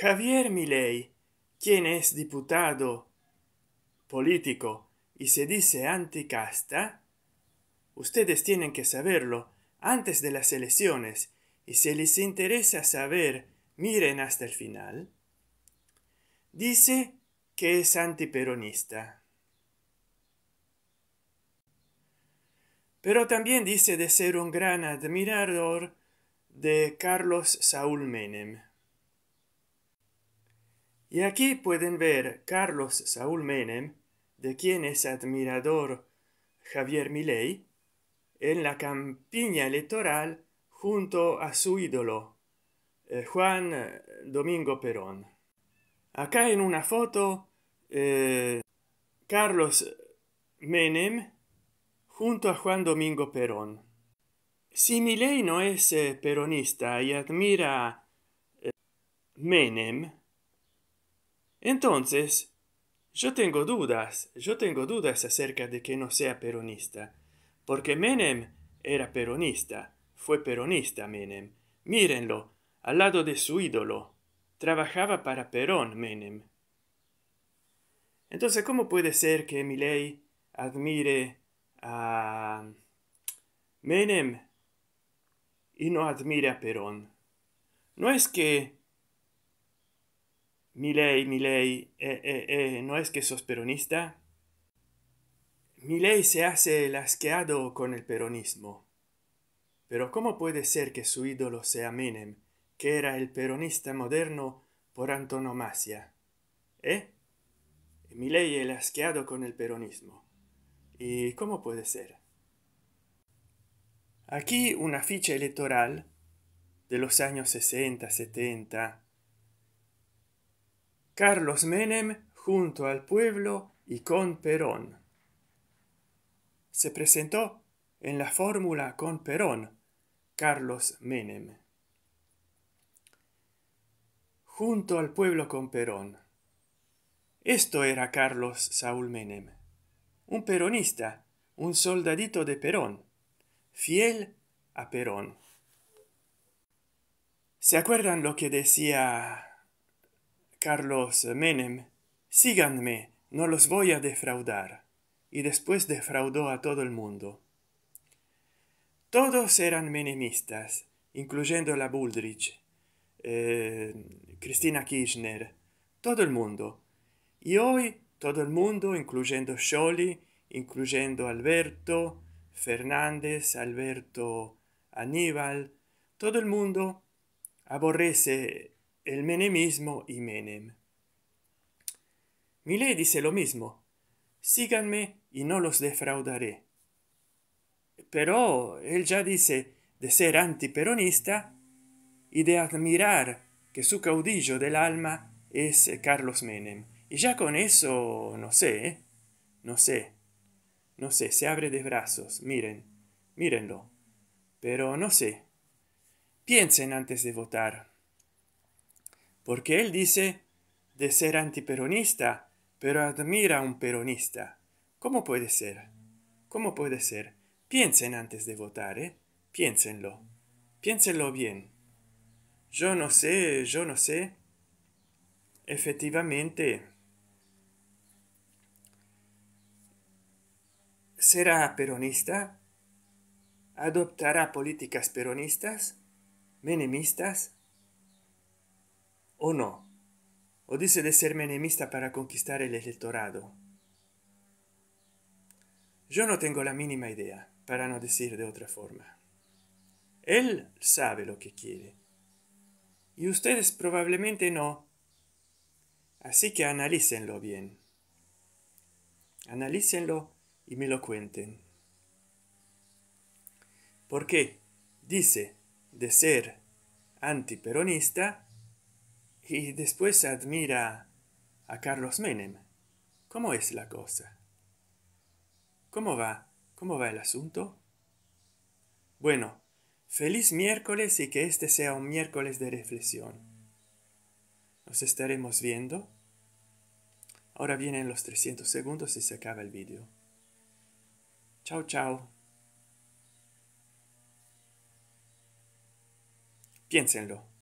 Javier Milei, quien es diputado político y se dice anticasta, ustedes tienen que saberlo antes de las elecciones y si les interesa saber, miren hasta el final, dice que es antiperonista. Pero también dice de ser un gran admirador de Carlos Saúl Menem. Y aquí pueden ver Carlos Saúl Menem, de quien es admirador Javier Milei, en la campiña electoral junto a su ídolo, eh, Juan eh, Domingo Perón. Acá en una foto, eh, Carlos Menem junto a Juan Domingo Perón. Si Milei no es peronista y admira Menem, entonces, yo tengo dudas, yo tengo dudas acerca de que no sea peronista, porque Menem era peronista, fue peronista Menem. Mírenlo, al lado de su ídolo. Trabajaba para Perón Menem. Entonces, ¿cómo puede ser que Milei admire a Menem y no admire a Perón? No es que mi ley, eh, eh, eh, no es que sos peronista. ley se hace lasqueado con el peronismo. Pero ¿cómo puede ser que su ídolo sea Menem, que era el peronista moderno por antonomasia? ¿Eh? ley es lasqueado con el peronismo. ¿Y cómo puede ser? Aquí una ficha electoral de los años 60, 70, Carlos Menem junto al pueblo y con Perón. Se presentó en la fórmula con Perón, Carlos Menem. Junto al pueblo con Perón. Esto era Carlos Saúl Menem, un peronista, un soldadito de Perón, fiel a Perón. ¿Se acuerdan lo que decía Carlos Menem, síganme, no los voy a defraudar. Y después defraudó a todo el mundo. Todos eran menemistas, incluyendo la Bullrich, eh, Cristina Kirchner, todo el mundo. Y hoy todo el mundo, incluyendo Scioli, incluyendo Alberto, Fernández, Alberto, Aníbal, todo el mundo aborrece el menemismo y Menem. Millet dice lo mismo. Síganme y no los defraudaré. Pero él ya dice de ser antiperonista y de admirar que su caudillo del alma es Carlos Menem. Y ya con eso, no sé, ¿eh? no sé, no sé, se abre de brazos, miren, mírenlo. Pero no sé. Piensen antes de votar porque él dice de ser antiperonista, pero admira a un peronista. ¿Cómo puede ser? ¿Cómo puede ser? Piensen antes de votar, ¿eh? Piénsenlo. Piénsenlo bien. Yo no sé, yo no sé. Efectivamente, será peronista, adoptará políticas peronistas, menemistas, o no, o dice de ser menemista para conquistar el electorado. Yo no tengo la mínima idea, para no decir de otra forma. Él sabe lo que quiere. Y ustedes probablemente no. Así que analícenlo bien. Analícenlo y me lo cuenten. Porque dice de ser antiperonista y después admira a Carlos Menem. ¿Cómo es la cosa? ¿Cómo va? ¿Cómo va el asunto? Bueno, feliz miércoles y que este sea un miércoles de reflexión. Nos estaremos viendo. Ahora vienen los 300 segundos y se acaba el vídeo. Chao, chao. Piénsenlo.